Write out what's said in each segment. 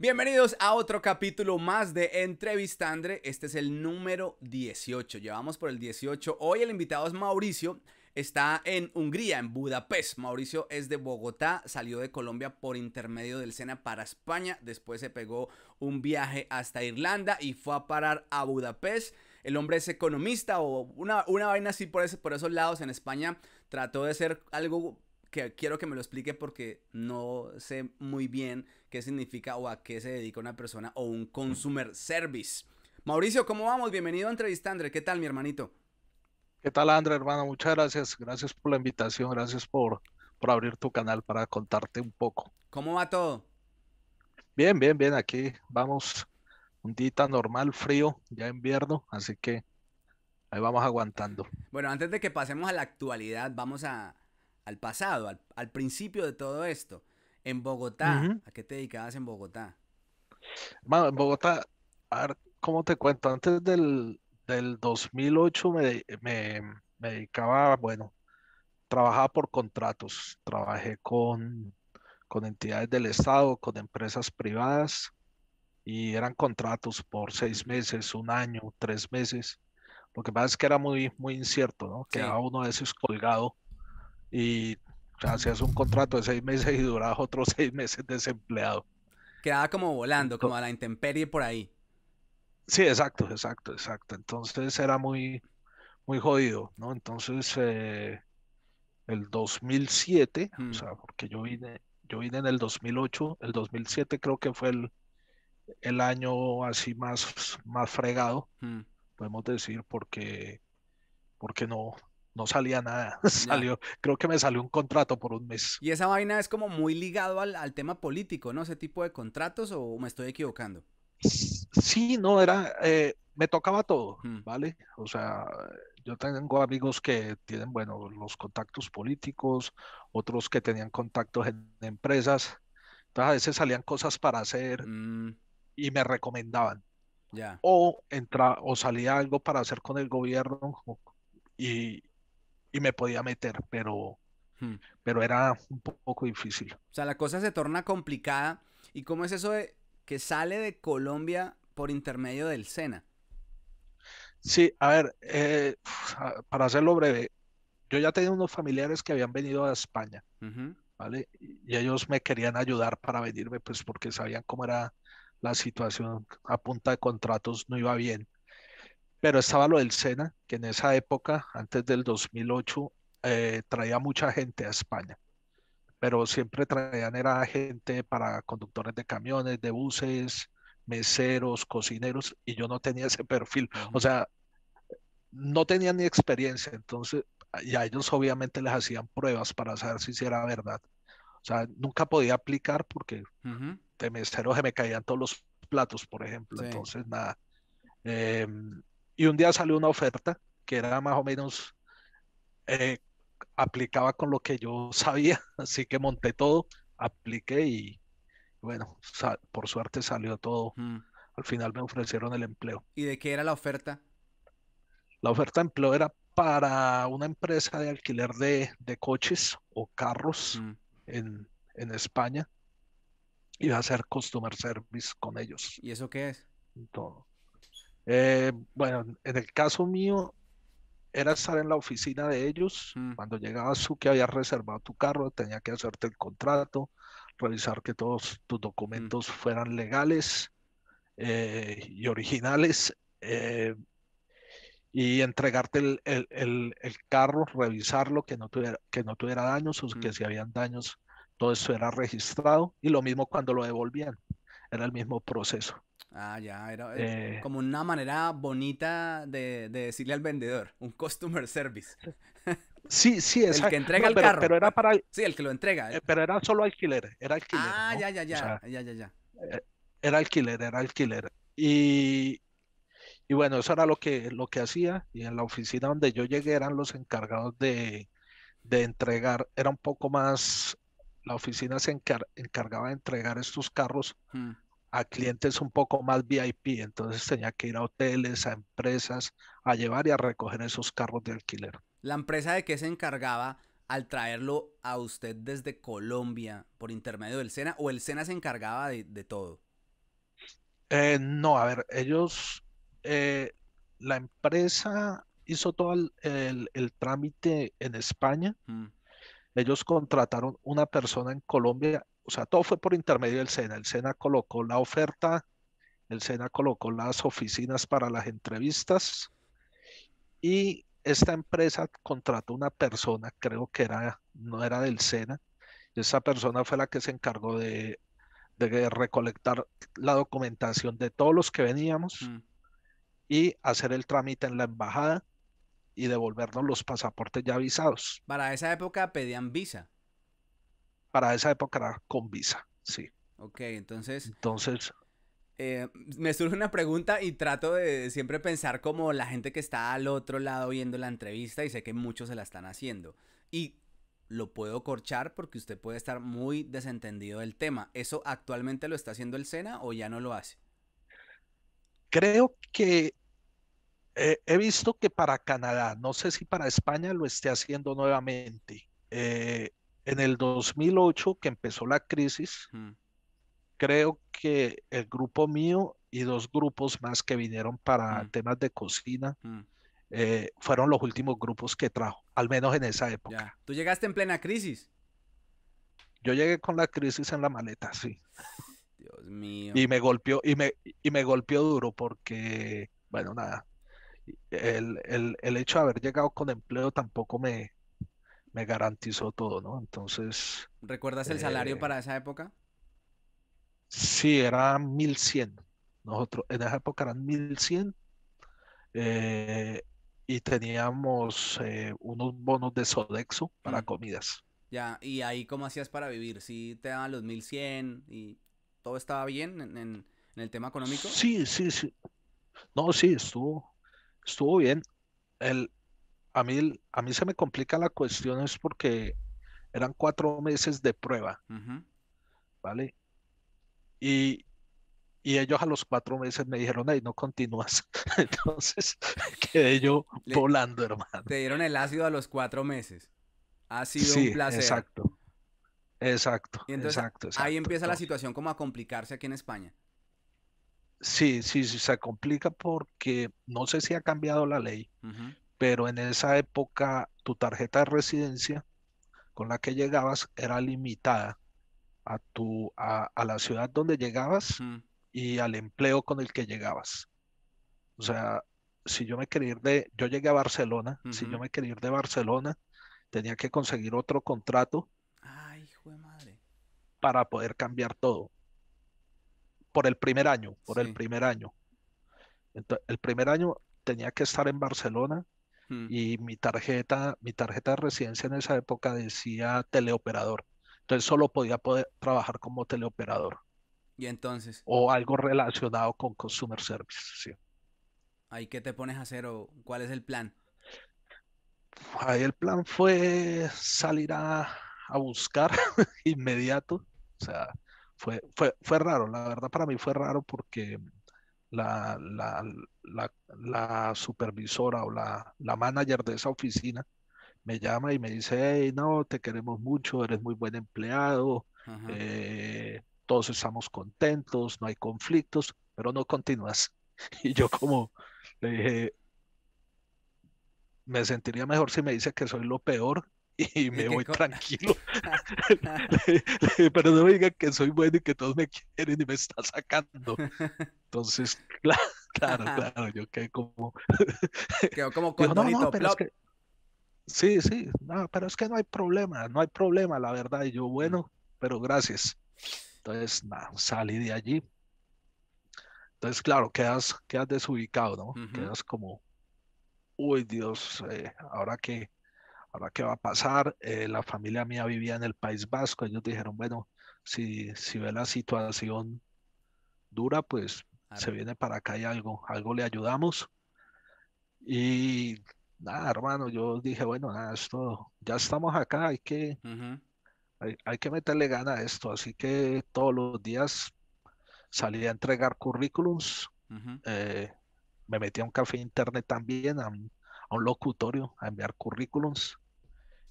Bienvenidos a otro capítulo más de Entrevistandre. Este es el número 18. Llevamos por el 18. Hoy el invitado es Mauricio. Está en Hungría, en Budapest. Mauricio es de Bogotá, salió de Colombia por intermedio del Sena para España. Después se pegó un viaje hasta Irlanda y fue a parar a Budapest. El hombre es economista o una, una vaina así por, por esos lados en España. Trató de ser algo que quiero que me lo explique porque no sé muy bien qué significa o a qué se dedica una persona o un consumer service. Mauricio, ¿cómo vamos? Bienvenido a Entrevista, André. ¿Qué tal, mi hermanito? ¿Qué tal, André, hermano? Muchas gracias. Gracias por la invitación. Gracias por, por abrir tu canal para contarte un poco. ¿Cómo va todo? Bien, bien, bien. Aquí vamos. Un día normal, frío, ya invierno. Así que ahí vamos aguantando. Bueno, antes de que pasemos a la actualidad, vamos a, al pasado, al, principio de todo esto, en Bogotá. ¿A qué te dedicabas en Bogotá? Bueno, en Bogotá, a ver, ¿cómo te cuento? Antes del, 2008 me, dedicaba, bueno, trabajaba por contratos, trabajé con, con entidades del Estado, con empresas privadas y eran contratos por seis meses, un año, tres meses. Lo que pasa es que era muy, muy incierto, ¿no? que Quedaba uno de esos colgado y hacías un contrato de seis meses y durabas otros seis meses desempleado. Quedaba como volando, como a la intemperie por ahí. Sí, exacto, exacto, exacto. Entonces era muy, muy jodido, ¿no? Entonces, eh, el 2007, o sea, porque yo vine, yo vine en el 2008, el 2007 creo que fue el, año así más, más fregado, podemos decir, porque, porque no, no salía nada. Salió, creo que me salió un contrato por un mes. Y esa vaina es como muy ligado al, tema político, ¿no? Ese tipo de contratos o me estoy equivocando. Sí, no, era, eh, me tocaba todo, ¿vale? O sea, yo tengo amigos que tienen, bueno, los contactos políticos, otros que tenían contactos en empresas. Entonces a veces salían cosas para hacer mm. y me recomendaban. Ya. O entra, o salía algo para hacer con el gobierno y, y me podía meter, pero, hmm. pero era un poco difícil. O sea, la cosa se torna complicada. ¿Y cómo es eso de que sale de Colombia por intermedio del SENA? Sí, a ver, eh, para hacerlo breve, yo ya tenía unos familiares que habían venido a España, ¿vale? Y ellos me querían ayudar para venirme, pues porque sabían cómo era la situación a punta de contratos, no iba bien. Pero estaba lo del Sena, que en esa época, antes del 2008, eh, traía mucha gente a España. Pero siempre traían era gente para conductores de camiones, de buses, meseros, cocineros, y yo no tenía ese perfil. O sea, no tenía ni experiencia. Entonces, y a ellos obviamente les hacían pruebas para saber si era verdad. O sea, nunca podía aplicar porque de mesero se me caían todos los platos, por ejemplo. Entonces, nada. Em, y un día salió una oferta que era más o menos eh, aplicaba con lo que yo sabía, así que monté todo, apliqué y bueno, por suerte salió todo. Al final me ofrecieron el empleo. ¿Y de qué era la oferta? La oferta de empleo era para una empresa de alquiler de, coches o carros en, España. Iba a hacer customer service con ellos. ¿Y eso qué es? Todo. Eh, bueno, en el caso mío, era estar en la oficina de ellos. Mm. Cuando llegaba su que había reservado tu carro, tenía que hacerte el contrato, revisar que todos tus mm. documentos fueran legales eh, y originales. Eh, y entregarte el, el, el, carro, revisarlo, que no tuviera, que no tuviera daños o que mm. si habían daños, todo eso era registrado. Y lo mismo cuando lo devolvían, era el mismo proceso. Ah, ya, era eh, como una manera bonita de, decirle al vendedor, un customer service. Sí, sí, exacto. El que entrega el carro. Pero era para... Sí, el que lo entrega. Eh, pero era solo alquiler, era alquiler. Ah, ya, ya, ya, ya, ya, ya. Eh, era alquiler, era alquiler. Y, y bueno, eso era lo que, lo que hacía. Y en la oficina donde yo llegué eran los encargados de, entregar. Era un poco más, la oficina se encargaba de entregar estos carros. Hmm a clientes un poco más VIP, entonces tenía que ir a hoteles, a empresas, a llevar y a recoger esos carros de alquiler. La empresa de qué se encargaba al traerlo a usted desde Colombia por intermedio del SENA o el SENA se encargaba de, todo? Eh, no, a ver, ellos, eh, la empresa hizo todo el, trámite en España. Mm. Ellos contrataron una persona en Colombia o sea, todo fue por intermedio del SENA. El SENA colocó la oferta, el SENA colocó las oficinas para las entrevistas y esta empresa contrató una persona, creo que era, no era del SENA, esa persona fue la que se encargó de, recolectar la documentación de todos los que veníamos mm. y hacer el trámite en la embajada y devolvernos los pasaportes ya visados. Para esa época pedían visa para esa época era con visa, sí. Ok, entonces... Entonces... Eh, me surge una pregunta y trato de siempre pensar como la gente que está al otro lado viendo la entrevista y sé que muchos se la están haciendo. Y lo puedo corchar porque usted puede estar muy desentendido del tema. ¿Eso actualmente lo está haciendo el SENA o ya no lo hace? Creo que he visto que para Canadá, no sé si para España lo esté haciendo nuevamente. Eh, en el 2008, que empezó la crisis, creo que el grupo mío y dos grupos más que vinieron para temas de cocina eh, fueron los últimos grupos que trajo, al menos en esa época. ¿Tú llegaste en plena crisis? Yo llegué con la crisis en la maleta, sí. Dios mío. Y me golpeó, y me, y me golpeó duro porque, bueno, nada. el hecho de haber llegado con empleo tampoco me, me garantizó todo, ¿no? Entonces... ¿Recuerdas el salario eh, para esa época? Sí, era 1100. Nosotros en esa época eran 1100 eh, y teníamos eh, unos bonos de Sodexo para mm. comidas. Ya, ¿y ahí cómo hacías para vivir? Si te daban los 1100 y todo estaba bien en, en el tema económico? Sí, sí, sí. No, sí, estuvo, estuvo bien. El, a mí, se me complica la cuestión es porque eran cuatro meses de prueba, ¿vale? Y, ellos a los cuatro meses me dijeron, ahí no continúas. Entonces quedé yo volando, hermano. Te dieron el ácido a los cuatro meses. Ha sido un placer. Exacto. Exacto, Ahí empieza la situación como a complicarse aquí en España. Sí, sí, sí, se complica porque no sé si ha cambiado la ley, pero en esa época tu tarjeta de residencia con la que llegabas era limitada a, tu, a, la ciudad donde llegabas y al empleo con el que llegabas. O sea, si yo me quería ir de, yo llegué a Barcelona, si yo me quería ir de Barcelona, tenía que conseguir otro contrato. Para poder cambiar todo. Por el primer año, por el primer año. el primer año tenía que estar en Barcelona y mi tarjeta, mi tarjeta de residencia en esa época decía teleoperador. Entonces solo podía poder trabajar como teleoperador. Y entonces. O algo relacionado con Consumer Service, sí. ¿Ahí qué te pones a hacer o cuál es el plan? Ahí el plan fue salir a, buscar inmediato. O sea, fue, fue, fue raro, la verdad para mí fue raro porque la, supervisora o la, manager de esa oficina me llama y me dice, hey, no, te queremos mucho, eres muy buen empleado, eh, todos estamos contentos, no hay conflictos, pero no continúas. Y yo como le dije, me sentiría mejor si me dice que soy lo peor y me voy tranquilo. pero no me digan que soy bueno y que todos me quieren y me está sacando. Entonces, claro, claro, yo quedé como. Quedó como con no, no, pero es que... Sí, sí, no, pero es que no hay problema, no hay problema, la verdad. Y yo, bueno, mm. pero gracias. Entonces, nada, salí de allí. Entonces, claro, quedas, quedas desubicado, ¿no? Quedas como, uy, Dios, eh, ahora que qué va a pasar. Eh, la familia mía vivía en el País Vasco, ellos dijeron, bueno, si, si ve la situación dura, pues se viene para acá y algo, algo le ayudamos. Y nada, hermano, yo dije, bueno, nada, todo, ya estamos acá, hay que, hay, hay, que meterle gana a esto. Así que todos los días salía a entregar currículums, eh, me metí a un café internet también, a, a un locutorio, a enviar currículums.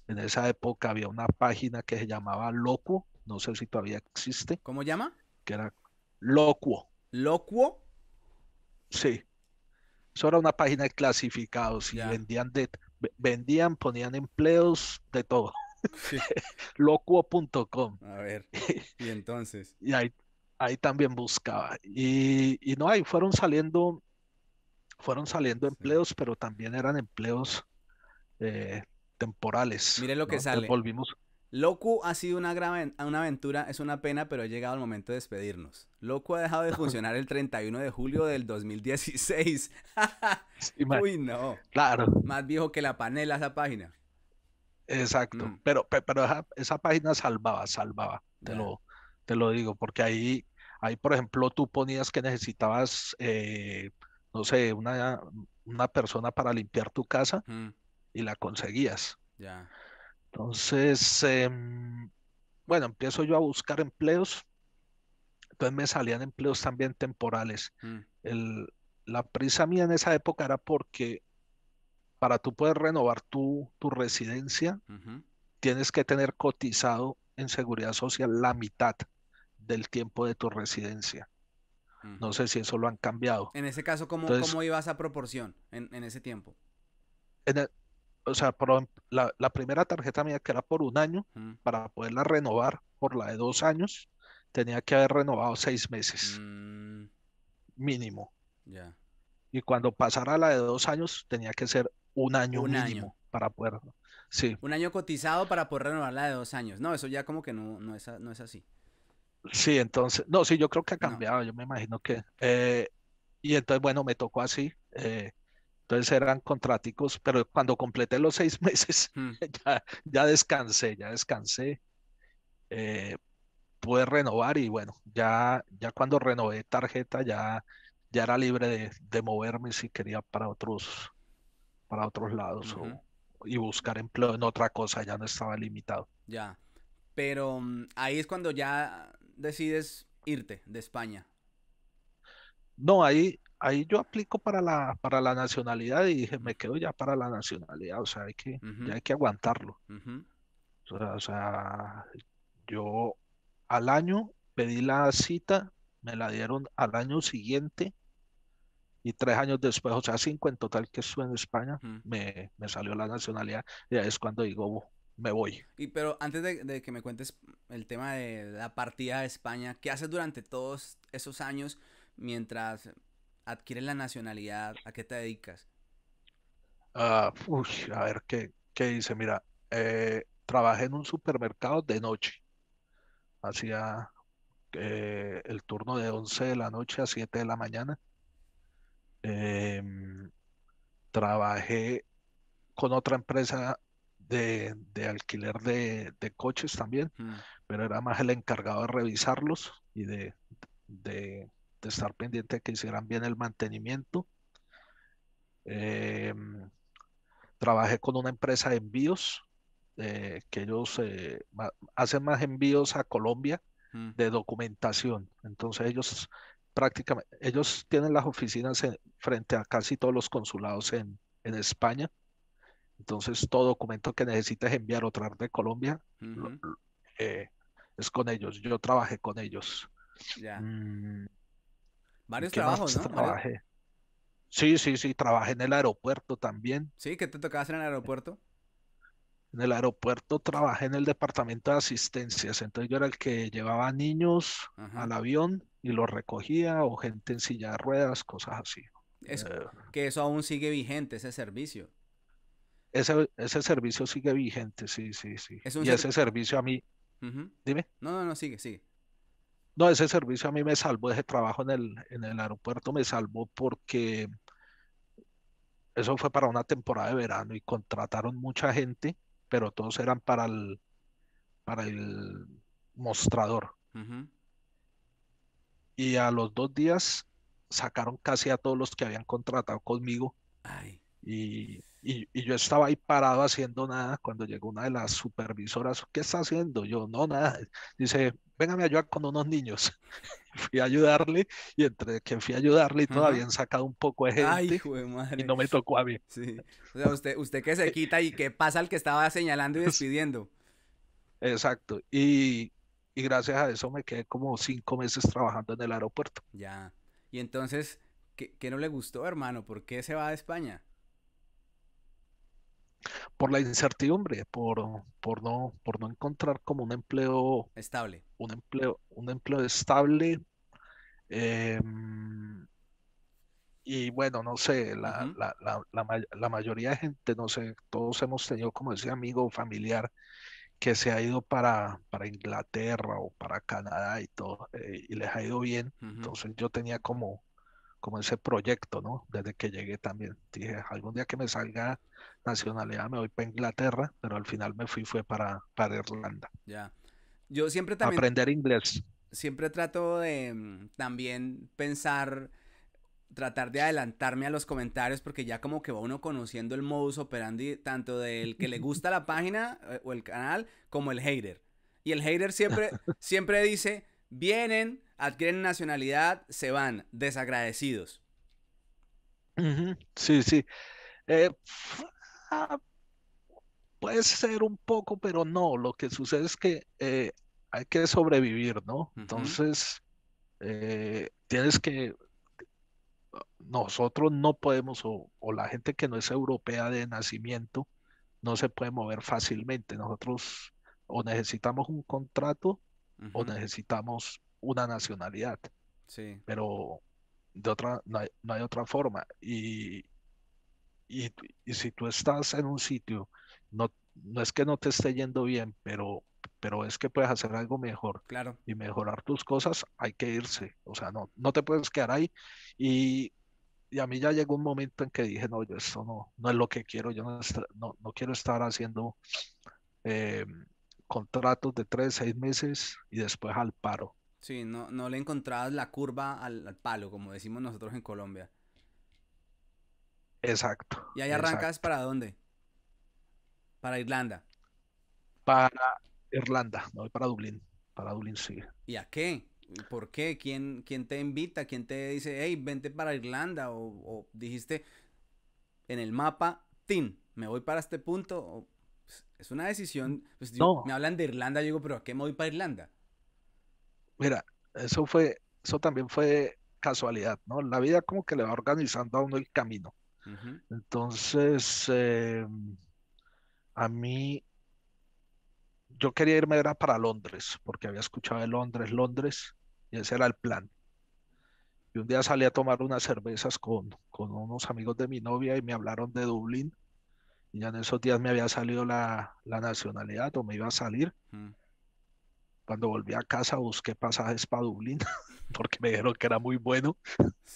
En esa época había una página que se llamaba Locuo, no sé si todavía existe. ¿Cómo llama? Que era Locuo. ¿Locuo? Sí. Eso era una página de clasificados y vendían, vendían, ponían empleos de todo. Sí. Locuo.com. A ver. Y entonces. y ahí, ahí también buscaba. Y, no, ahí fueron saliendo, fueron saliendo empleos, pero también eran empleos eh, temporales. ...mire lo que sale. Volvimos. ha sido una gran una aventura, es una pena, pero ha llegado el momento de despedirnos. ...loco ha dejado de funcionar el 31 de julio del 2016. Uy, no. Claro. Más viejo que la panela esa página. Exacto. Mm. Pero, pero esa, página salvaba, salvaba. Te, lo, te lo digo, porque ahí, ahí, por ejemplo, tú ponías que necesitabas, eh, no sé, una, una persona para limpiar tu casa. Mm y la conseguías. Ya. Entonces, em, bueno, empiezo yo a buscar empleos. Entonces me salían empleos también temporales. Mm. El, la prisa mía en esa época era porque para tú poder renovar tu, tu residencia, tienes que tener cotizado en seguridad social la mitad del tiempo de tu residencia. No sé si eso lo han cambiado. En ese caso, ¿cómo, ¿cómo ibas a proporción en, en ese tiempo? En o sea, la, primera tarjeta mía que era por un año, para poderla renovar por la de dos años, tenía que haber renovado seis meses mm. mínimo. Ya. Y cuando pasara la de dos años, tenía que ser un año mínimo para poder. Sí. Un año cotizado para poder renovar la de dos años. No, eso ya como que no, no, es, así. Sí, entonces, no, sí, yo creo que ha cambiado, yo me imagino que. Eh, y entonces, bueno, me tocó así. Eh, entonces eran contráticos, pero cuando completé los seis meses, hmm. ya, ya, descansé, ya descansé. Eh, pude renovar y bueno, ya, ya cuando renové tarjeta, ya, ya era libre de, moverme si quería para otros, para otros lados y buscar empleo en otra cosa, ya no estaba limitado. Ya, pero mm, ahí es cuando ya decides irte de España. No, ahí, ahí yo aplico para la, para la nacionalidad y dije, me quedo ya para la nacionalidad, o sea, hay que, ya hay que aguantarlo. o, sea, yo al año pedí la cita, me la dieron al año siguiente y tres años después, o sea, cinco en total que estuve en España, me, me, salió la nacionalidad y ahí es cuando digo, me voy. Y pero antes de, de, que me cuentes el tema de la partida de España, ¿qué haces durante todos esos años mientras adquiere la nacionalidad, ¿a qué te dedicas? Ah, a ver qué, dice. Mira, eh, trabajé en un supermercado de noche. Hacía eh, el turno de 11 de la noche a 7 de la mañana. Em, trabajé con otra empresa de, alquiler de, coches también, pero era más el encargado de revisarlos y de de estar pendiente de que hicieran bien el mantenimiento. Eh, trabajé con una empresa de envíos, eh, que ellos eh, hacen más envíos a Colombia mm. de documentación. Entonces ellos prácticamente, ellos tienen las oficinas frente a casi todos los consulados en, España. Entonces todo documento que necesites enviar o traer de Colombia es con ellos. Yo trabajé con ellos. Mm. Varios trabajos, ¿no? Sí, sí, sí, trabajé en el aeropuerto también. Sí, ¿qué te tocaba hacer en el aeropuerto? En el aeropuerto trabajé en el departamento de asistencias, entonces yo era el que llevaba niños al avión y los recogía o gente en silla de ruedas, cosas así. Eh, que eso aún sigue vigente, ese servicio. Ese, servicio sigue vigente, sí, sí, sí. y ese servicio a mí... Dime. No, no, no, sigue, sigue. No, ese servicio a mí me salvó, ese trabajo en el, en el aeropuerto me salvó porque eso fue para una temporada de verano y contrataron mucha gente, pero todos eran para el, para el mostrador. Y a los dos días sacaron casi a todos los que habían contratado conmigo. y, yo estaba ahí parado haciendo nada cuando llegó una de las supervisoras. ¿Qué está haciendo? Yo, no, nada. Dice, véngame a ayudar con unos niños. fui a ayudarle y entre que fui a ayudarle y todavía han sacado un poco de gente. Y no me tocó a mí. O sea, usted, usted que se quita y qué pasa al que estaba señalando y despidiendo. Exacto. Y, gracias a eso me quedé como cinco meses trabajando en el aeropuerto. Ya. Y entonces, ¿qué, qué no le gustó, hermano? ¿Por qué se va de España? por la incertidumbre, por, por, no, por no encontrar como un empleo estable. Un empleo, un empleo estable. Em, y bueno, no sé, la, la, la, la, mayoría de gente, no sé, todos hemos tenido como ese amigo familiar que se ha ido para, para Inglaterra o para Canadá y todo, eh, y les ha ido bien. Entonces yo tenía como, como ese proyecto, ¿no? Desde que llegué también. Dije, algún día que me salga nacionalidad, me voy para Inglaterra, pero al final me fui fue para, para Irlanda. Ya. Yo siempre también... Aprender inglés. Siempre trato de mm, también pensar, tratar de adelantarme a los comentarios porque ya como que va uno conociendo el modus operandi tanto del que le gusta la página eh, o el canal como el hater. Y el hater siempre, siempre dice, vienen, adquieren nacionalidad, se van, desagradecidos. Sí, sí. Eh, Ah, puede ser un poco, pero no, lo que sucede es que eh, hay que sobrevivir, ¿no? Entonces, eh, tienes que, nosotros no podemos, o, la gente que no es europea de nacimiento, no se puede mover fácilmente. Nosotros o necesitamos un contrato o necesitamos una nacionalidad. Sí. Pero de otra, no hay, no hay otra forma. Y, y, si tú estás en un sitio, no, no es que no te esté yendo bien, pero pero es que puedes hacer algo mejor. Claro. Y mejorar tus cosas, hay que irse. O sea, no, no te puedes quedar ahí. Y, a mí ya llegó un momento en que dije, no, yo esto no, no es lo que quiero. Yo no, quiero estar haciendo eh, contratos de tres, seis meses y después al paro. Sí, no, no le encontrabas la curva al palo, como decimos nosotros en Colombia. Exacto. ¿Y ahí arrancas para dónde? Para Irlanda. Para Irlanda, no voy para Dublín. Para Dublín sí. ¿Y a qué? ¿Por qué? ¿Quién, te invita? ¿Quién te dice, hey, vente para Irlanda? O, dijiste en el mapa, Tim me voy para este punto. Pues, es una decisión. Pues, me hablan de Irlanda, yo digo, pero ¿a qué me voy para Irlanda? Mira, eso fue, eso también fue casualidad, ¿no? La vida como que le va organizando a uno el camino. Entonces, eh, a mí, yo quería irme era para Londres, porque había escuchado de Londres, Londres, y ese era el plan. Y un día salí a tomar unas cervezas con, con unos amigos de mi novia y me hablaron de Dublín. Y ya en esos días me había salido la, nacionalidad o me iba a salir. Cuando volví a casa busqué pasajes para Dublín. porque me dijeron que era muy bueno.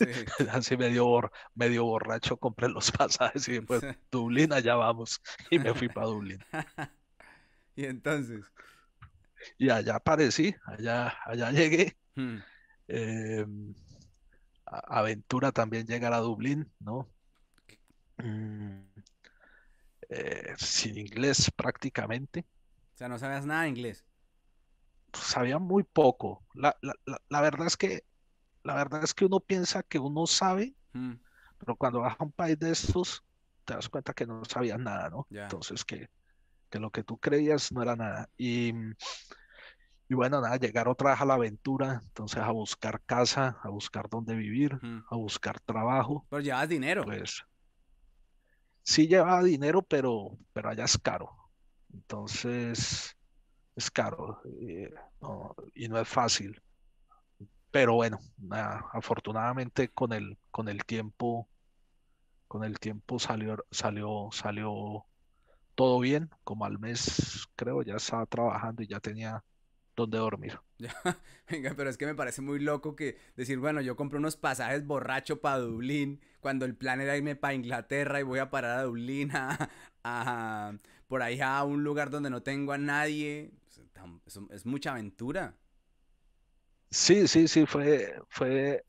Así medio, medio borracho compré los pasajes y después pues, Dublín, allá vamos. Y me fui para Dublín. y entonces. Y allá aparecí, allá, allá llegué. Hmm. Em, aventura también llegar a Dublín, ¿no? Mm, eh, sin inglés prácticamente. O sea, no sabías nada de inglés. Pues, sabía muy poco. La, verdad es que la verdad es que uno piensa que uno sabe, pero cuando vas a un país de estos, te das cuenta que no sabías nada, ¿no? Entonces que, que, lo que tú creías no era nada. Y, y bueno, nada, llegar otra vez a la aventura, entonces a buscar casa, a buscar dónde vivir, a buscar trabajo. Pero llevas dinero. Pues sí llevaba dinero, pero, pero allá es caro. Entonces, es caro eh, y no es fácil. Pero bueno, afortunadamente con el, con el tiempo, con el tiempo salió, salió, salió todo bien. Como al mes, creo, ya estaba trabajando y ya tenía donde dormir. venga, pero es que me parece muy loco que decir, bueno, yo compré unos pasajes borracho para Dublín, cuando el plan era irme para Inglaterra y voy a parar a Dublín, a, por ahí a un lugar donde no tengo a nadie, es, mucha aventura. Sí, sí, sí, fue, fue,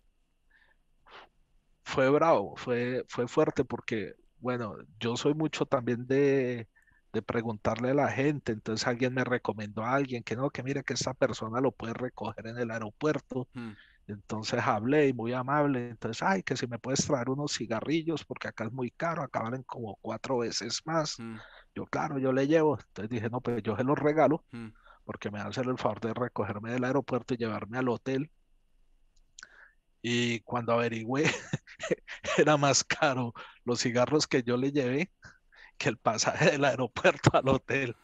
fue bravo, fue, fue fuerte porque, bueno, yo soy mucho también de, de preguntarle a la gente, entonces alguien me recomendó a alguien que no, que mire que esa persona lo puede recoger en el aeropuerto. Hmm. Entonces hablé y muy amable, entonces, ay, que si me puedes traer unos cigarrillos, porque acá es muy caro, acá valen como cuatro veces más. Hmm. Yo, claro, yo le llevo. Entonces dije, no, pero pues yo se los regalo. Hmm porque me hacer el favor de recogerme del aeropuerto y llevarme al hotel. Y cuando averigüé, era más caro los cigarros que yo le llevé que el pasaje del aeropuerto al hotel.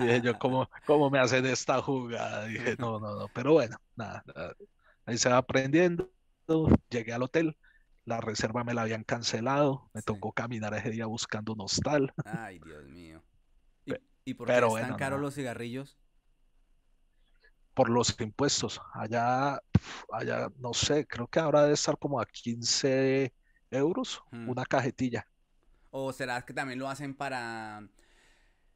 y dije yo, ¿cómo, ¿cómo me hacen esta jugada? dije, no, no, no, pero bueno, nada, ahí se va aprendiendo. Llegué al hotel, la reserva me la habían cancelado, me tocó caminar ese día buscando un hostal. Ay, Dios mío. ¿Y, por qué están caros los cigarrillos? por los impuestos. Allá, allá, no sé, creo que ahora debe estar como a 15 euros hmm. una cajetilla. ¿O será que también lo hacen para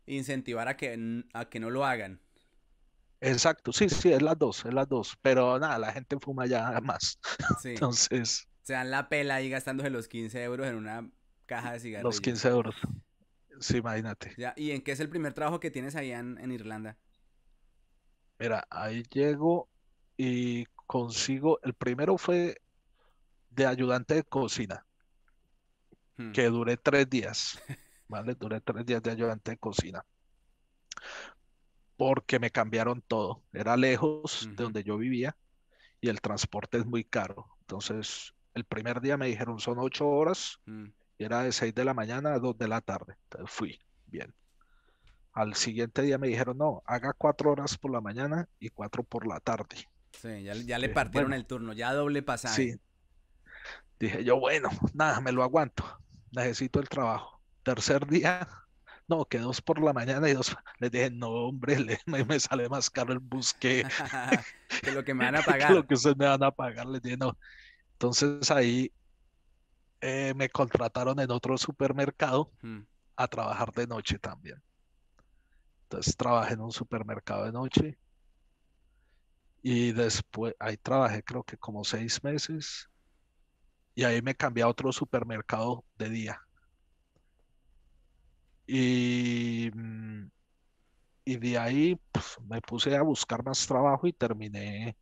incentivar a que, a que no lo hagan? Exacto, sí, sí, es las dos, es las dos. Pero nada, la gente fuma ya más. Entonces. Se dan la pela ahí gastándose los 15 euros en una caja de cigarrillos. Los 15 euros. Sí, imagínate. Ya, ¿Y en qué es el primer trabajo que tienes allá en Irlanda? Mira, ahí llego y consigo, el primero fue de ayudante de cocina, hmm. que duré tres días, ¿vale? Duré tres días de ayudante de cocina, porque me cambiaron todo, era lejos de donde yo vivía y el transporte es muy caro. Entonces, el primer día me dijeron son ocho horas, y hmm. era de seis de la mañana a dos de la tarde, entonces fui, bien. Al siguiente día me dijeron, no, haga cuatro horas por la mañana y cuatro por la tarde. Sí, ya, le eh, partieron el turno, ya doble pasaje. Sí. Dije yo, bueno, nada, me lo aguanto, necesito el trabajo. Tercer día, no, que dos por la mañana y dos. Les dije, no, hombre, me, sale más caro el bus que, lo que me van a pagar. lo que ustedes me van a pagar, les dije, no. Entonces ahí eh, me contrataron en otro supermercado mm. a trabajar de noche también trabajé en un supermercado de noche y después ahí trabajé creo que como seis meses y ahí me cambié a otro supermercado de día. Y, mm, y de ahí pues, me puse a buscar más trabajo y terminé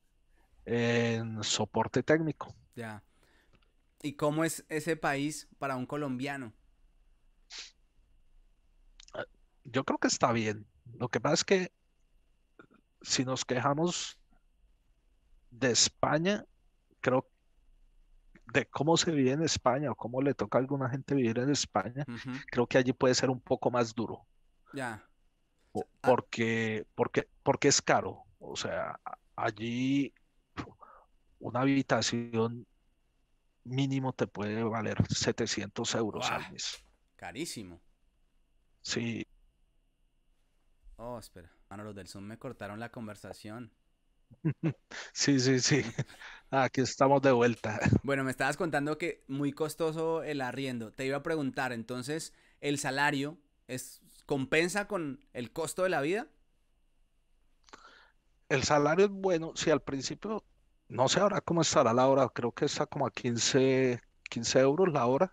en soporte técnico. Ya. ¿Y cómo es ese país para un colombiano? Ah, yo creo que está bien. Lo que pasa es que si nos quejamos de España, creo de cómo se vive en España o cómo le toca a alguna gente vivir en España, creo que allí puede ser un poco más duro. Ya. Ah. Porque, porque, porque es caro. O sea, allí una habitación mínimo te puede valer 700 euros al mes. Carísimo. Sí, Oh, espera. Bueno, ah, los del Zoom me cortaron la conversación. Sí, sí, sí. Aquí estamos de vuelta. Bueno, me estabas contando que muy costoso el arriendo. Te iba a preguntar, entonces, ¿el salario es, compensa con el costo de la vida? El salario es bueno. Si al principio, no sé ahora cómo estará la hora. Creo que está como a 15, 15 euros la hora.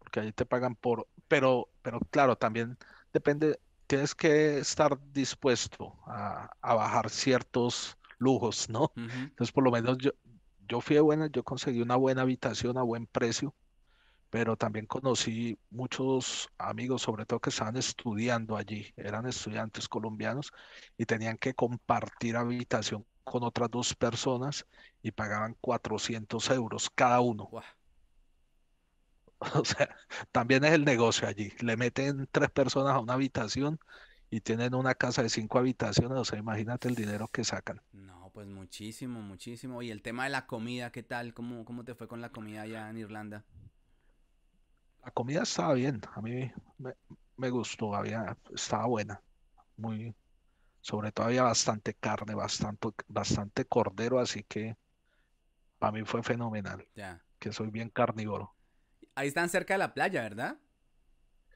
Porque ahí te pagan por... Pero, pero claro, también depende tienes que estar dispuesto a, bajar ciertos lujos, ¿no? Entonces, por lo menos yo, yo fui buena, yo conseguí una buena habitación a buen precio, pero también conocí muchos amigos, sobre todo que estaban estudiando allí, eran estudiantes colombianos y tenían que compartir habitación con otras dos personas y pagaban 400 euros cada uno. O sea, también es el negocio allí. Le meten tres personas a una habitación y tienen una casa de cinco habitaciones. O sea, imagínate el dinero que sacan. No, pues muchísimo, muchísimo. Y el tema de la comida, ¿qué tal? ¿Cómo, cómo te fue con la comida allá en Irlanda? La comida estaba bien. A mí me, gustó. Había, estaba buena. Muy, sobre todo había bastante carne, bastante, bastante cordero, así que para mí fue fenomenal. Ya. Que soy bien carnívoro. Ahí están cerca de la playa, ¿verdad?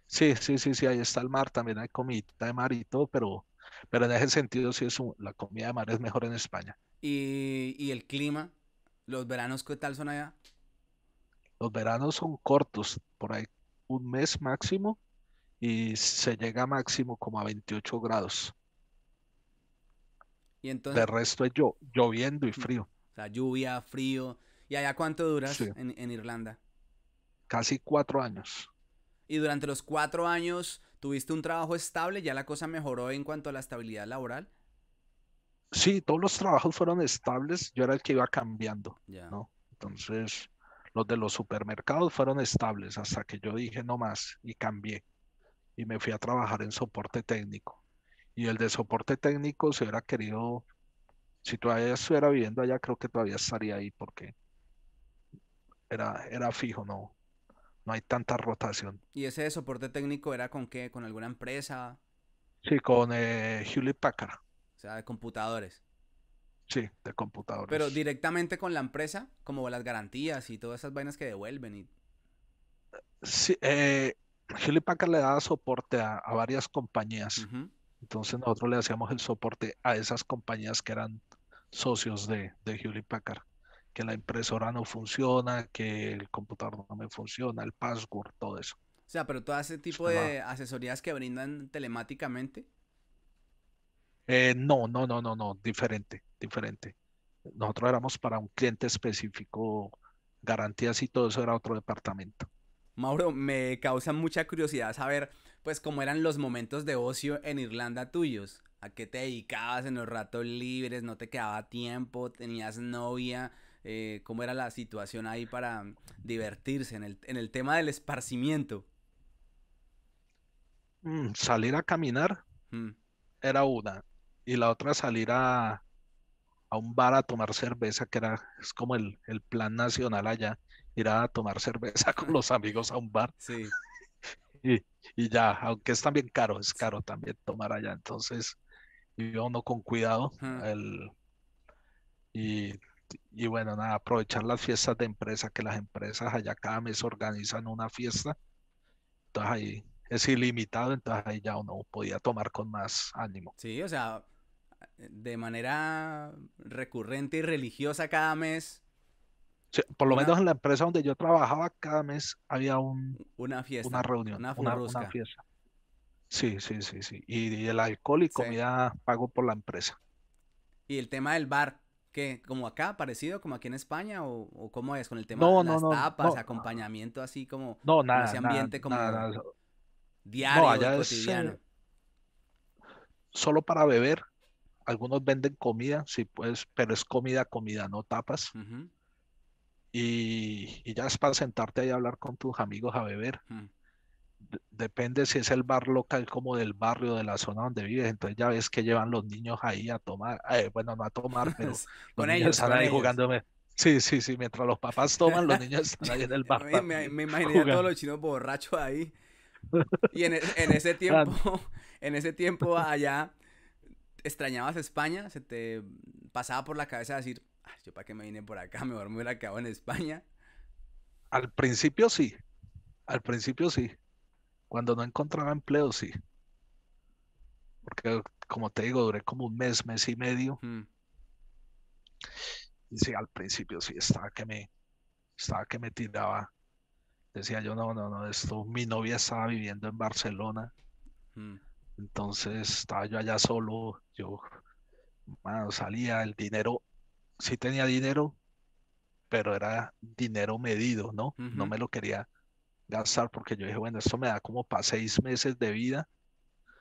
Sí, sí, sí, sí, ahí está el mar, también hay comida de mar y todo, pero, pero en ese sentido sí es la comida de mar es mejor en España. ¿Y, el clima? ¿Los veranos qué tal son allá? Los veranos son cortos, por ahí un mes máximo y se llega máximo como a 28 grados. Y entonces... De resto es yo, lloviendo y mm, frío. O sea, lluvia, frío. ¿Y allá cuánto duras en, en Irlanda? casi cuatro años. Y durante los cuatro años tuviste un trabajo estable, ya la cosa mejoró en cuanto a la estabilidad laboral. Sí, todos los trabajos fueron estables, yo era el que iba cambiando, ya ¿no? Entonces, los de los supermercados fueron estables hasta que yo dije no más y cambié y me fui a trabajar en soporte técnico. Y el de soporte técnico se hubiera querido, si todavía estuviera viviendo allá, creo que todavía estaría ahí porque era, era fijo, no, no hay tanta rotación. ¿Y ese soporte técnico era con qué? ¿Con alguna empresa? Sí, con eh, Hewlett Packard. O sea, de computadores. Sí, de computadores. Pero directamente con la empresa, como las garantías y todas esas vainas que devuelven. Y... Sí, eh, Hewlett Packard le daba soporte a, varias compañías. Entonces nosotros le hacíamos el soporte a esas compañías que eran socios de, de Hewlett Packard que la impresora no funciona, que el computador no me funciona, el password, todo eso. O sea, pero todo ese tipo de asesorías que brindan telemáticamente. Eh, no, no, no, no, no, diferente, diferente. Nosotros éramos para un cliente específico, garantías y todo eso era otro departamento. Mauro, me causa mucha curiosidad saber, pues, cómo eran los momentos de ocio en Irlanda tuyos. ¿A qué te dedicabas en los ratos libres? ¿No te quedaba tiempo? ¿Tenías novia? Eh, cómo era la situación ahí para divertirse en el, tema del esparcimiento. Mm, salir a caminar mm. era una, y la otra salir a, un bar a tomar cerveza, que era es como el, plan nacional allá, ir a tomar cerveza con los amigos a un bar. Sí. y, ya, aunque es también caro, es caro también tomar allá, entonces iba uno con cuidado. El, y y bueno, nada, aprovechar las fiestas de empresa, que las empresas allá cada mes organizan una fiesta. Entonces ahí es ilimitado, entonces ahí ya uno podía tomar con más ánimo. Sí, o sea, de manera recurrente y religiosa cada mes. por lo menos en la empresa donde yo trabajaba, cada mes había una fiesta, una reunión, una, fiesta. Sí, sí, sí, sí. Y, el alcohol y comida pago por la empresa. Y el tema del bar, ¿Como acá, parecido como aquí en España? ¿O, cómo es con el tema de las tapas, acompañamiento así como... No, nada, ese ambiente como diario, eh, solo para beber. Algunos venden comida, sí, pues, pero es comida, comida, no tapas. y, ya es para sentarte ahí a hablar con tus amigos a beber depende si es el bar local como del barrio, de la zona donde vives, entonces ya ves que llevan los niños ahí a tomar, eh, bueno, no a tomar, pero con ellos, están ahí Sí, sí, sí, mientras los papás toman, los niños están ahí en el bar. me, imaginé a todos los chinos borrachos ahí. Y e, en, ese tiempo, en ese tiempo allá, ¿extrañabas España? ¿Se te pasaba por la cabeza decir, ah, yo para qué me vine por acá, mejor me hubiera quedado en España? Al principio sí, al principio sí. Cuando no encontraba empleo, sí. Porque, como te digo, duré como un mes, mes y medio. Hmm. Y sí, al principio sí estaba que me, estaba que me tiraba. Decía yo, no, no, no, esto, mi novia estaba viviendo en Barcelona. Hmm. Entonces estaba yo allá solo, yo salía, el dinero, sí tenía dinero, pero era dinero medido, ¿no? No me lo quería, gastar porque yo dije, bueno, esto me da como para seis meses de vida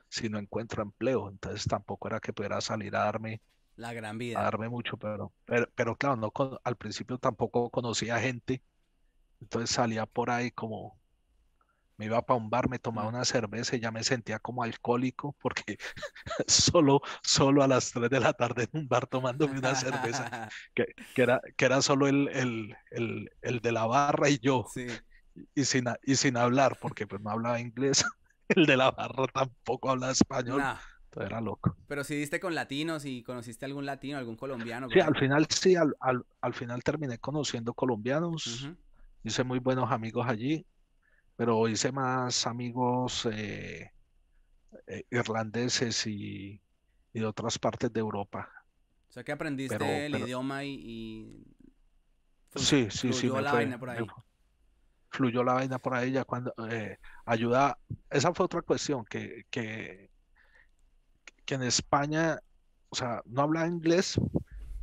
si no encuentro empleo. Entonces tampoco era que pudiera salir a darme. La gran vida. A darme mucho, pero, pero, claro, no al principio tampoco conocía gente. Entonces salía por ahí como, me iba para un bar, me tomaba una cerveza y ya me sentía como alcohólico porque solo, solo a las tres de la tarde en un bar tomándome una cerveza, que, era, que era solo el, el, el, el de la barra y yo. Sí y sin, y sin hablar, porque pues no hablaba inglés, el de la barra tampoco hablaba español. era loco. Pero si diste con latinos y conociste algún latino, algún colombiano. Sí, al final sí, al, final terminé conociendo colombianos, hice muy buenos amigos allí, pero hice más amigos eh, eh, irlandeses y, de otras partes de Europa. O sea que aprendiste el idioma y, y... Sí, sí, sí fluyó la vaina por ahí ya cuando eh, ayuda. Esa fue otra cuestión que, que, en España, o sea, no habla inglés,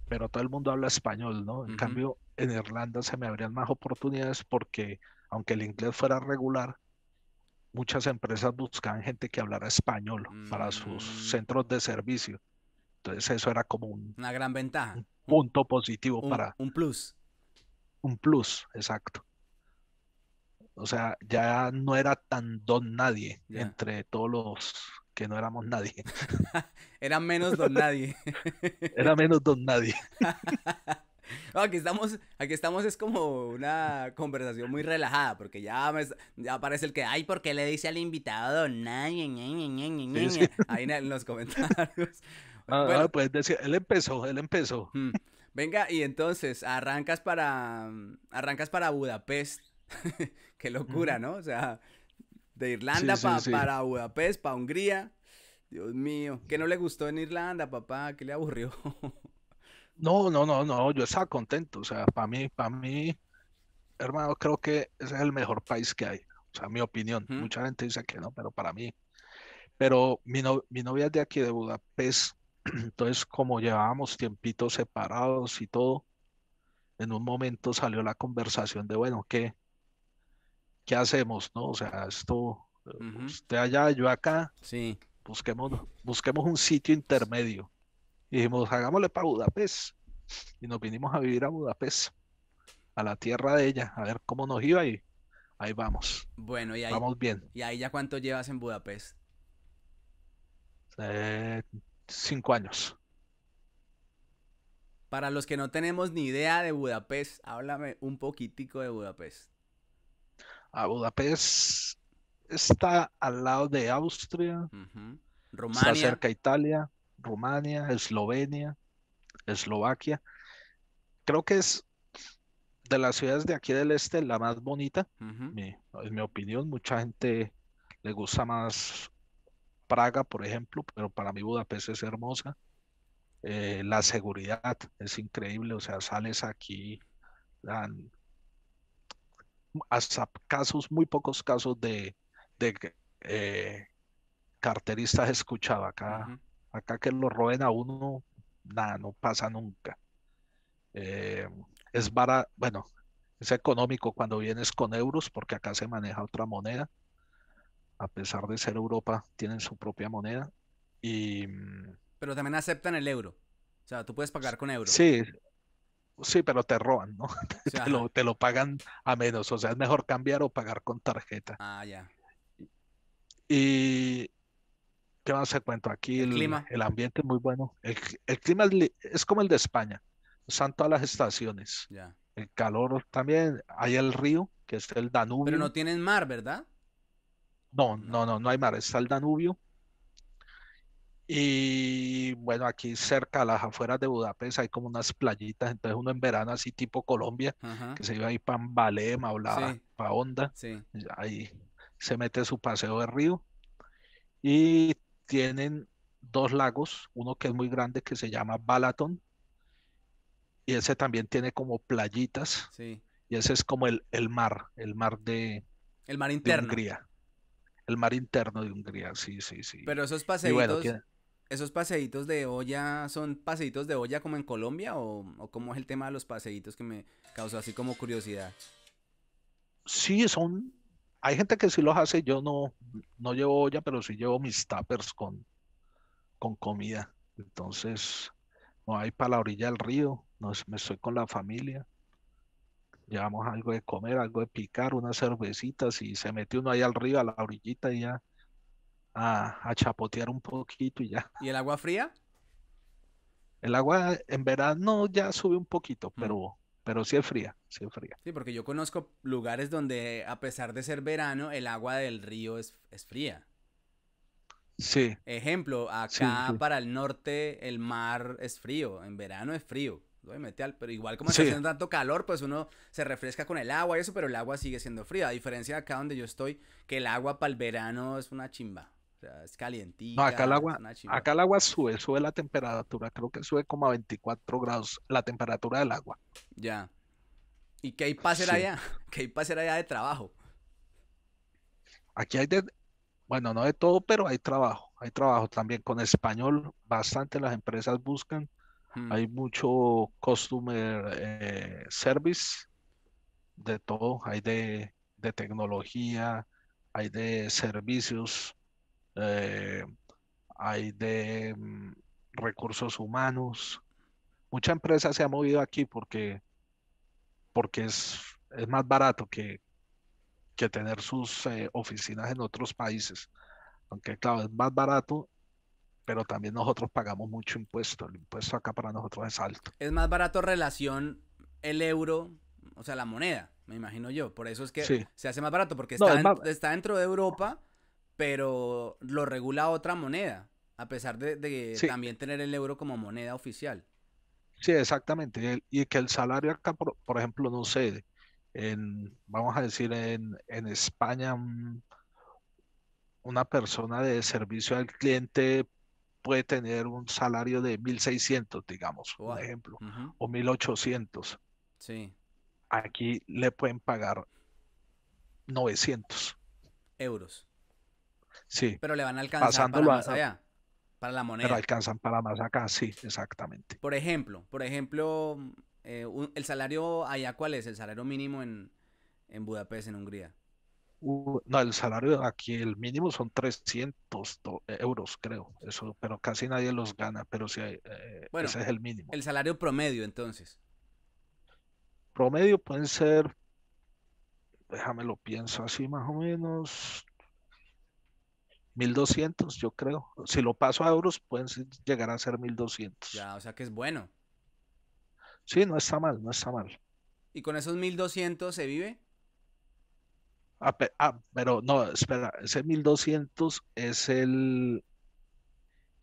pero todo el mundo habla español, ¿no? En cambio, en Irlanda se me abrían más oportunidades porque aunque el inglés fuera regular, muchas empresas buscaban gente que hablara español para sus mm. centros de servicio. Entonces eso era como un, una gran ventaja. punto positivo para... Un plus. Un plus, exacto. O sea, ya no era tan don nadie entre todos los que no éramos nadie. era menos don nadie. era menos don nadie. aquí estamos, aquí estamos es como una conversación muy relajada, porque ya, me, parece el que, ay, ¿por qué le dice al invitado don nadie? Ahí en, los comentarios. Ah, ah, bueno, pues él empezó, él empezó. Mm. Venga, y entonces, arrancas para, mm, arrancas para Budapest Qué locura, ¿no? O sea, de Irlanda para Budapest, para Hungría. Dios mío, ¿qué no le gustó en Irlanda, papá? ¿Qué le aburrió? no, no, no, no, yo estaba contento. O sea, para mí, para mí, hermano, creo que ese es el mejor país que hay. O sea, mi opinión. Mucha gente dice que no, pero para mí. Pero mi, mi novia es de aquí, de Budapest. Entonces, como llevábamos tiempitos separados y todo, en un momento salió la conversación de, bueno, ¿qué, ¿qué hacemos? ¿No? O sea, esto, eh, usted pues, allá, yo acá. Sí. Busquemos, busquemos un sitio intermedio. Y dijimos, hagámosle para Budapest. Y nos vinimos a vivir a Budapest, a la tierra de ella, a ver cómo nos iba y ahí vamos. Bueno, y ahí, vamos bien. ¿Y ahí ya cuánto llevas en Budapest? Eh, cinco años. Para los que no tenemos ni idea de Budapest, háblame un poquitico de Budapest. Budapest está al lado de Austria, Rumania. cerca Italia, Rumania, Eslovenia, Eslovaquia. Creo que es de las ciudades de aquí del este la más bonita, en mi opinión. Mucha gente le gusta más Praga, por ejemplo, pero para mí Budapest es hermosa. Eh, la seguridad es increíble, o sea, sales aquí, dan, hasta casos, muy pocos casos de, de eh, carteristas escuchaba. Acá, acá que lo roben a uno, nada, no pasa nunca. Eh, es para bueno, es económico cuando vienes con euros, porque acá se maneja otra moneda. A pesar de ser Europa, tienen su propia moneda. Y... Mm, Pero también aceptan el euro. O sea, tú puedes pagar con euros. Sí, Sí, pero te roban, ¿no? te, lo, pagan a menos. O sea, es mejor cambiar o pagar con tarjeta. Ah, ya. Y. ¿Qué más se cuento? Aquí el, el ambiente es muy bueno. El, clima es, como el de España. Están todas las estaciones. Ya. El calor también. Hay el río, que es el Danubio. Pero no tienen mar, ¿verdad? No, no, no, no hay mar. Está el Danubio y bueno, aquí cerca a las afueras de Budapest hay como unas playitas, entonces uno en verano así tipo Colombia, que se iba ahí para Balema o Onda, ahí se mete su paseo de río. Y tienen dos lagos, uno que es muy grande que se llama Balaton, y ese también tiene como playitas, y ese es como el, mar, el mar de, el mar Hungría. El mar interno de Hungría, sí, sí, sí. Pero esos paseitos, ¿Esos paseitos de olla son paseitos de olla como en Colombia o, cómo es el tema de los paseitos que me causó así como curiosidad? Sí, son... Hay gente que sí los hace, yo no, no llevo olla, pero sí llevo mis tappers con, con comida. Entonces, no hay para la orilla del río, no me estoy con la familia. Llevamos algo de comer, algo de picar, unas cervecitas y se mete uno ahí al río, a la orillita y ya a, chapotear un poquito y ya. ¿Y el agua fría? El agua en verano ya sube un poquito, pero, pero sí es fría, sí es fría. Sí, porque yo conozco lugares donde a pesar de ser verano, el agua del río es, fría. Sí. Ejemplo, acá para el norte el mar es frío, en verano es frío. Al, pero igual como se está tanto calor, pues uno se refresca con el agua y eso, pero el agua sigue siendo fría. A diferencia de acá donde yo estoy, que el agua para el verano es una chimba es calientito. acá el agua, acá el agua sube, sube la temperatura, creo que sube como a 24 grados la temperatura del agua. Ya. ¿Y qué hay para hacer allá? ¿Qué hay para hacer allá de trabajo? Aquí hay de, bueno, no de todo, pero hay trabajo, hay trabajo también con español, bastante las empresas buscan, hmm. hay mucho customer eh, service, de todo, hay de, de tecnología, hay de servicios, eh, hay de mm, recursos humanos. Mucha empresa se ha movido aquí porque, porque es, es más barato que, que tener sus eh, oficinas en otros países. Aunque claro, es más barato, pero también nosotros pagamos mucho impuesto. El impuesto acá para nosotros es alto. Es más barato relación el euro, o sea, la moneda, me imagino yo. Por eso es que se hace más barato, porque está, está dentro de Europa pero lo regula otra moneda, a pesar de, también tener el euro como moneda oficial. Sí, exactamente. Y que el salario acá, por, ejemplo, no sé, en, vamos a decir, en, España, una persona de servicio al cliente puede tener un salario de 1.600, digamos, por ejemplo, o 1.800. Sí. Aquí le pueden pagar 900. Euros. Sí. Pero le van a alcanzar para más allá, para la moneda. Pero alcanzan para más acá, sí, exactamente. Por ejemplo, por ejemplo, eh, el salario allá, ¿cuál es? El salario mínimo en, en Budapest, en Hungría. Uh, no, el salario aquí, el mínimo son 300 eh, euros, creo, eso, pero casi nadie los gana, pero sí, eh, ese es el mínimo. El salario promedio, entonces. Promedio pueden ser, déjame lo pienso así más o menos, 1200, yo creo. Si lo paso a euros, pueden llegar a ser 1200. Ya, o sea que es bueno. Sí, no está mal, no está mal. ¿Y con esos 1200 se vive? Ah, ah, pero no, espera, ese 1200 es el,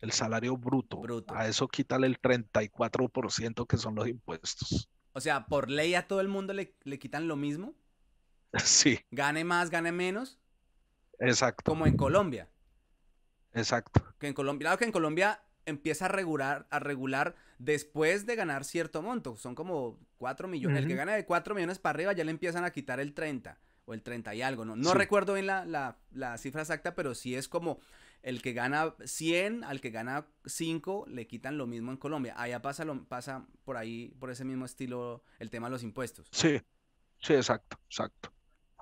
el salario bruto. bruto. A eso quítale el 34% que son los impuestos. O sea, por ley a todo el mundo le, le quitan lo mismo. Sí. Gane más, gane menos. Exacto. Como en Colombia. Exacto. Que en Colombia, que en Colombia empieza a regular, a regular después de ganar cierto monto. Son como 4 millones. El que gana de 4 millones para arriba ya le empiezan a quitar el 30 o el 30 y algo, ¿no? No recuerdo bien la, la, la, cifra exacta, pero sí es como el que gana 100 al que gana 5 le quitan lo mismo en Colombia. Allá pasa, lo, pasa por ahí, por ese mismo estilo, el tema de los impuestos. Sí, sí, exacto, exacto.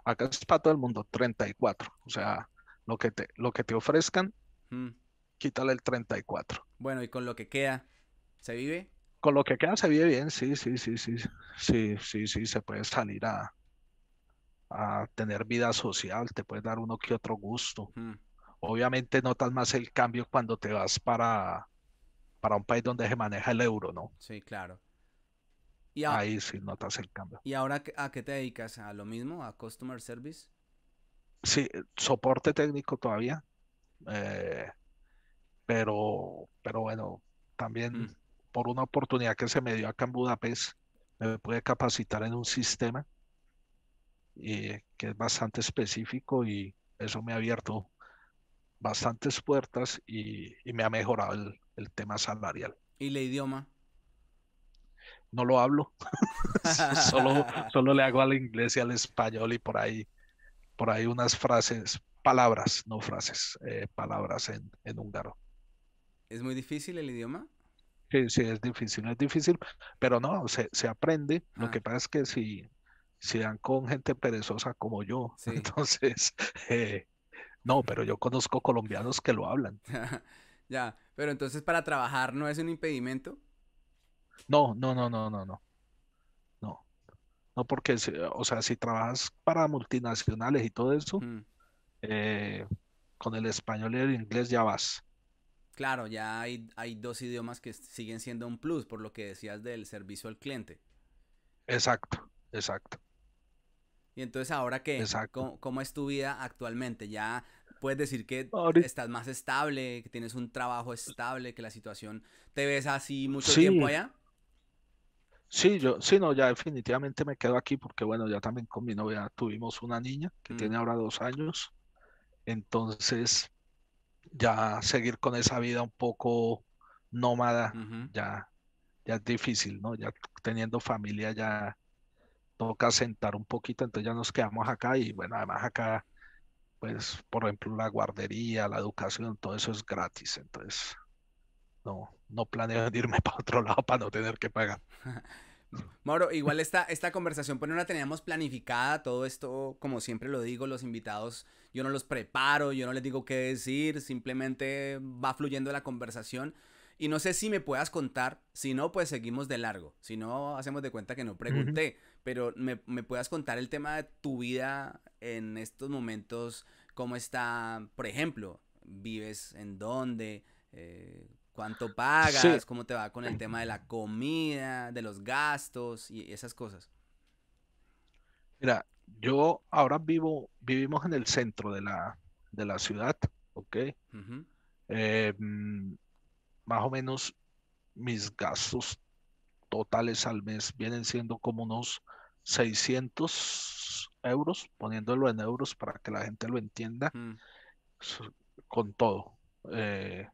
Acá es para todo el mundo 34, o sea, lo que te, lo que te ofrezcan Mm. Quítale el 34. Bueno, y con lo que queda, ¿se vive? Con lo que queda se vive bien, sí, sí, sí, sí. Sí, sí, sí, se puede salir a, tener vida social, te puedes dar uno que otro gusto. Mm. Obviamente notas más el cambio cuando te vas para, para un país donde se maneja el euro, ¿no? Sí, claro. Ahí sí notas el cambio. ¿Y ahora a qué te dedicas? ¿A lo mismo? ¿A customer service? Sí, soporte técnico todavía. Eh, pero, pero bueno, también mm. por una oportunidad que se me dio acá en Budapest, me pude capacitar en un sistema y, eh, que es bastante específico y eso me ha abierto bastantes puertas y, me ha mejorado el, tema salarial. ¿Y el idioma? No lo hablo, solo, solo le hago al inglés y al español y por ahí, por ahí unas frases, palabras, no frases, eh, palabras en, húngaro. ¿Es muy difícil el idioma? Sí, sí, es difícil, es difícil, pero no, se, aprende. Lo ah. que pasa es que si, si dan con gente perezosa como yo, entonces, eh, no, pero yo conozco colombianos que lo hablan. ya, pero entonces para trabajar no es un impedimento. No, no, no, no, no, no. No, no porque, o sea, si trabajas para multinacionales y todo eso, mm. Eh, con el español y el inglés ya vas. Claro, ya hay, hay dos idiomas que siguen siendo un plus, por lo que decías del servicio al cliente. Exacto, exacto. Y entonces ahora qué, ¿Cómo, es tu vida actualmente? Ya puedes decir que estás más estable, que tienes un trabajo estable, que la situación te ves así mucho tiempo allá. Sí, yo, sí, no, ya definitivamente me quedo aquí porque bueno, ya también con mi novia tuvimos una niña que mm. tiene ahora dos años. Entonces, ya seguir con esa vida un poco nómada, ya, ya es difícil, ¿no? Ya teniendo familia, ya toca sentar un poquito, entonces ya nos quedamos acá y bueno, además acá, pues, por ejemplo, la guardería, la educación, todo eso es gratis, entonces no, no planeo irme para otro lado para no tener que pagar. Mauro, igual esta, esta conversación pues no la teníamos planificada, todo esto, como siempre lo digo, los invitados, yo no los preparo, yo no les digo qué decir, simplemente va fluyendo la conversación. Y no sé si me puedas contar, si no, pues seguimos de largo, si no, hacemos de cuenta que no pregunté, pero me, me puedas contar el tema de tu vida en estos momentos, cómo está, por ejemplo, vives en dónde, eh, cuánto pagas, cómo te va con el tema de la comida, de los gastos y esas cosas. Mira, yo ahora vivo, vivimos en el centro de la, de la ciudad, ¿ok? Em, más o menos mis gastos totales al mes vienen siendo como unos 600 euros, poniéndolo en euros para que la gente lo entienda, mm. con todo. Eh,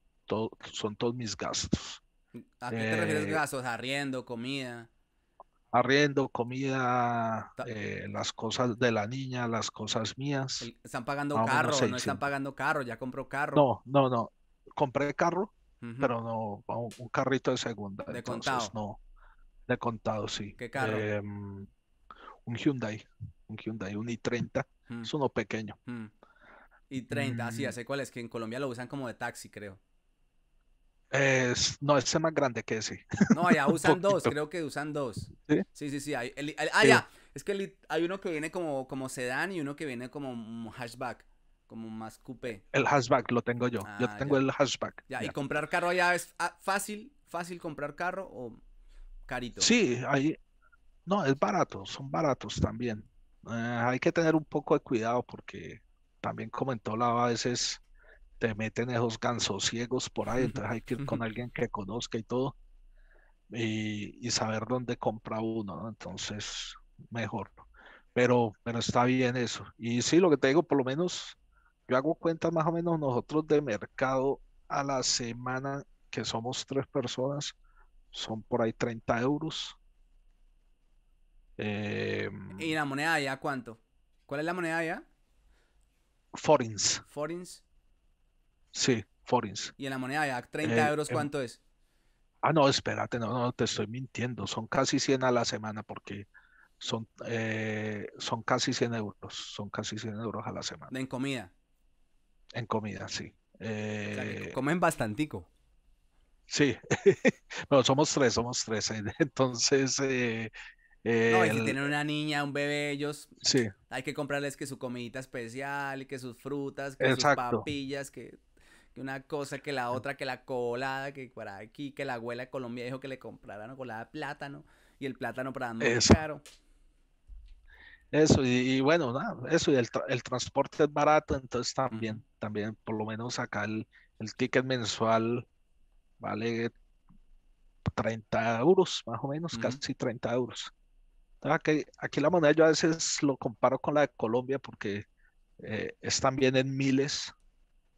son todos mis gastos. ¿A qué te refieres eh, gastos? Arriendo, comida. Arriendo, comida, eh, las cosas de la niña, las cosas mías. ¿Están pagando carro? ¿No están pagando carro? ¿Ya compró carro? No, no, no. Compré carro, pero no, un carrito de segunda. De contado. No, de contado, sí. ¿Qué carro? Em, un Hyundai, un Hyundai, un i30. Es uno pequeño. i 30, así, hace mm. cuál es que en Colombia lo usan como de taxi, creo no, ese es más grande que ese. No, allá usan dos, creo que usan dos. Sí, sí, sí. ah, ya. Es que hay uno que viene como, como sedán y uno que viene como hatchback, como más coupé. El hatchback lo tengo yo. yo ah, tengo el hatchback. Ya, y comprar carro allá es ah, fácil, fácil comprar carro o carito. Sí, ahí. No, es barato, son baratos también. Eh, hay que tener un poco de cuidado porque también comentó en todo lado a veces te meten esos gansos ciegos por ahí, entonces hay que ir con alguien que conozca y todo, y, saber dónde compra uno, entonces mejor. Pero, pero está bien eso. Y sí, lo que te digo, por lo menos yo hago cuenta más o menos nosotros de mercado a la semana, que somos tres personas, son por ahí 30 euros. Em. ¿Y la moneda ya cuánto? ¿Cuál es la moneda ya? Forins. Forins. Sí, forins. ¿Y en la moneda de 30 eh, euros em, cuánto es? Ah, no, espérate, no, no, te estoy mintiendo. Son casi 100 a la semana porque son, eh, son casi 100 euros. Son casi 100 euros a la semana. ¿En comida? En comida, sí. Eh, comen bastantico. Sí, bueno, somos tres, somos tres. Entonces, eh, no, y si una niña, un bebé, ellos sí. hay que comprarles que su comidita especial, que sus frutas, que sus papillas, que una cosa que la ah. otra, que la colada, que para aquí, que la abuela de Colombia dijo que le compraran colada de plátano y el plátano para andar caro. Eso, y, bueno, eso, y el, transporte es barato, entonces también, también, por lo menos acá el, el ticket mensual vale 30 euros, más o menos, casi 30 euros. Ah, aquí, la moneda yo a veces lo comparo con la de Colombia porque es eh, están bien en miles,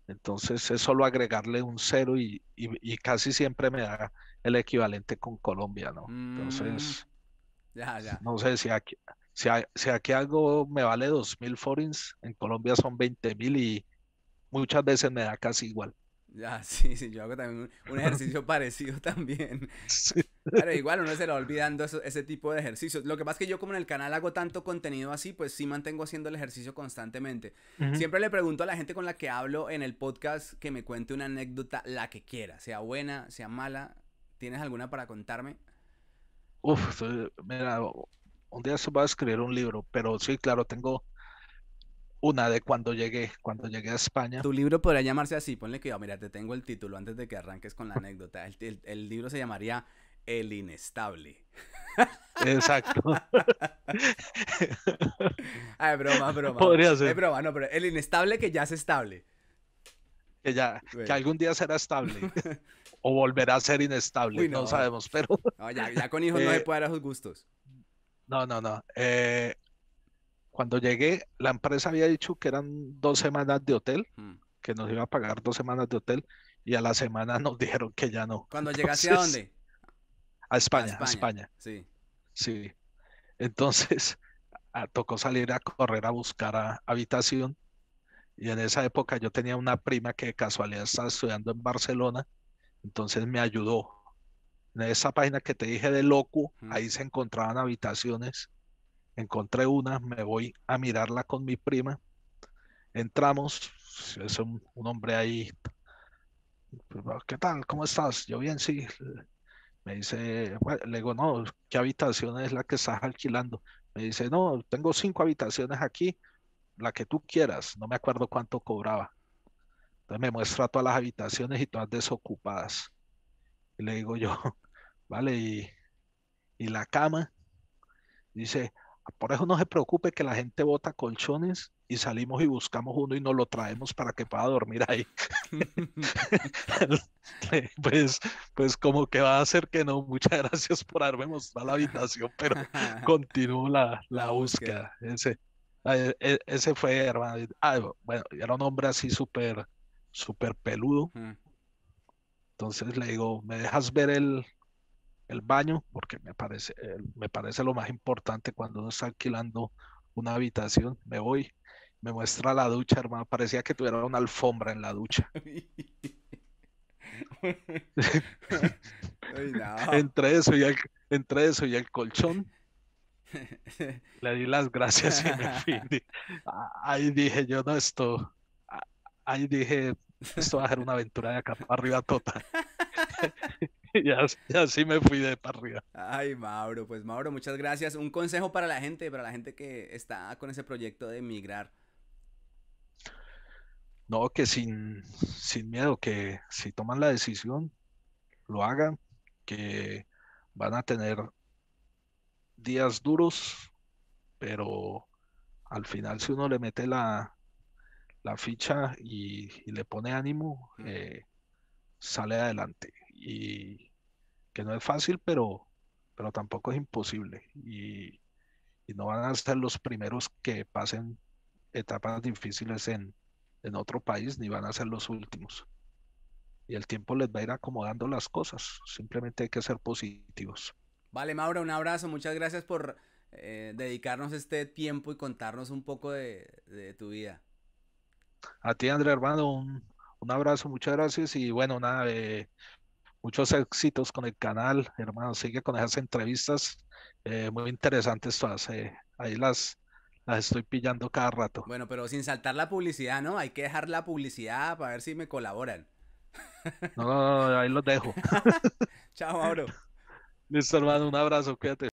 entonces es solo agregarle un cero y, casi siempre me da el equivalente con Colombia, ¿no? Mm. Entonces, ya, ya. no sé si aquí, si, si aquí algo me vale 2.000 forins, en Colombia son 20.000 y muchas veces me da casi igual. Ya, sí, sí, yo hago también un, ejercicio parecido también. Pero igual uno se lo va olvidando ese tipo de ejercicios. Lo que pasa es que yo como en el canal hago tanto contenido así, pues sí mantengo haciendo el ejercicio constantemente. Siempre le pregunto a la gente con la que hablo en el podcast que me cuente una anécdota, la que quiera, sea buena, sea mala. ¿Tienes alguna para contarme? Uf, mira, un día se va a escribir un libro, pero sí, claro, tengo una de cuando llegué, cuando llegué a España. Tu libro podría llamarse así, ponle cuidado, oh, mira, te tengo el título antes de que arranques con la anécdota. El, libro se llamaría El Inestable. Exacto. Ay, ah, broma, broma. Podría ser. Es broma, no, pero el inestable que ya es estable. Que ya, que algún día será estable. o volverá a ser inestable, no. sabemos, pero... ya, con hijos no se eh, puede dar a sus gustos. No, no, no. Eh, cuando llegué, la empresa había dicho que eran dos semanas de hotel, mm. que nos iba a pagar dos semanas de hotel, y a la semana nos dijeron que ya no. ¿Cuando llegaste a dónde? A España, a España. Sí. Sí. Entonces, tocó salir a correr a buscar habitación. Y en esa época yo tenía una prima que de casualidad estaba estudiando en Barcelona, entonces me ayudó. En esa página que te dije de loco mm. ahí se encontraban habitaciones encontré una, me voy a mirarla con mi prima, entramos, es un, hombre ahí, pues, ah, ¿qué tal? ¿Cómo estás? Yo bien, sí. Me dice, le digo, no, ¿qué habitación es la que estás alquilando? Me dice, no, tengo cinco habitaciones aquí, la que tú quieras, no me acuerdo cuánto cobraba. Entonces me muestra todas las habitaciones y todas desocupadas. Y le digo yo, vale, y, y la cama. Dice, por eso no se preocupe que la gente bota colchones y salimos y buscamos uno y nos lo traemos para que pueda dormir ahí. pues, pues como que va a ser que no. Muchas gracias por haberme mostrado la habitación, pero continúo la, la búsqueda. Ese, e, ese fue, hermano. Ah, bueno, era un hombre así súper, súper peludo. Entonces le digo, ¿me dejas ver el, el baño, porque me parece, me parece lo más importante cuando uno está alquilando una habitación, me voy, me muestra la ducha, hermano, parecía que tuviera una alfombra en la ducha. entre, eso y el, eso y el colchón, le di las gracias y me fui. Ahí dije yo, no, estoy... ahí dije, esto va a ser una aventura de acá para arriba total. y así, me fui de para arriba. Ay, Mauro, pues Mauro, muchas gracias. Un consejo para la gente, para la gente que está con ese proyecto de emigrar. No, que sin, miedo, que si toman la decisión, lo hagan, que van a tener días duros, pero al final si uno le mete la, la ficha y, le pone ánimo, eh, sale adelante y que no es fácil, pero, pero tampoco es imposible. Y, no van a ser los primeros que pasen etapas difíciles en, otro país, ni van a ser los últimos. Y el tiempo les va a ir acomodando las cosas. Simplemente hay que ser positivos. Vale, Mauro, un abrazo. Muchas gracias por eh, dedicarnos este tiempo y contarnos un poco de, tu vida. A ti, André Hermano, un, un, abrazo, muchas gracias. Y bueno, nada, de... Eh, muchos éxitos con el canal, hermano. Sigue con esas entrevistas eh, muy interesantes todas. Eh. Ahí las, las estoy pillando cada rato. Bueno, pero sin saltar la publicidad, ¿no? Hay que dejar la publicidad para ver si me colaboran. No, no, no, ahí los dejo. Chao, Mauro. Listo, hermano, un abrazo, cuídate.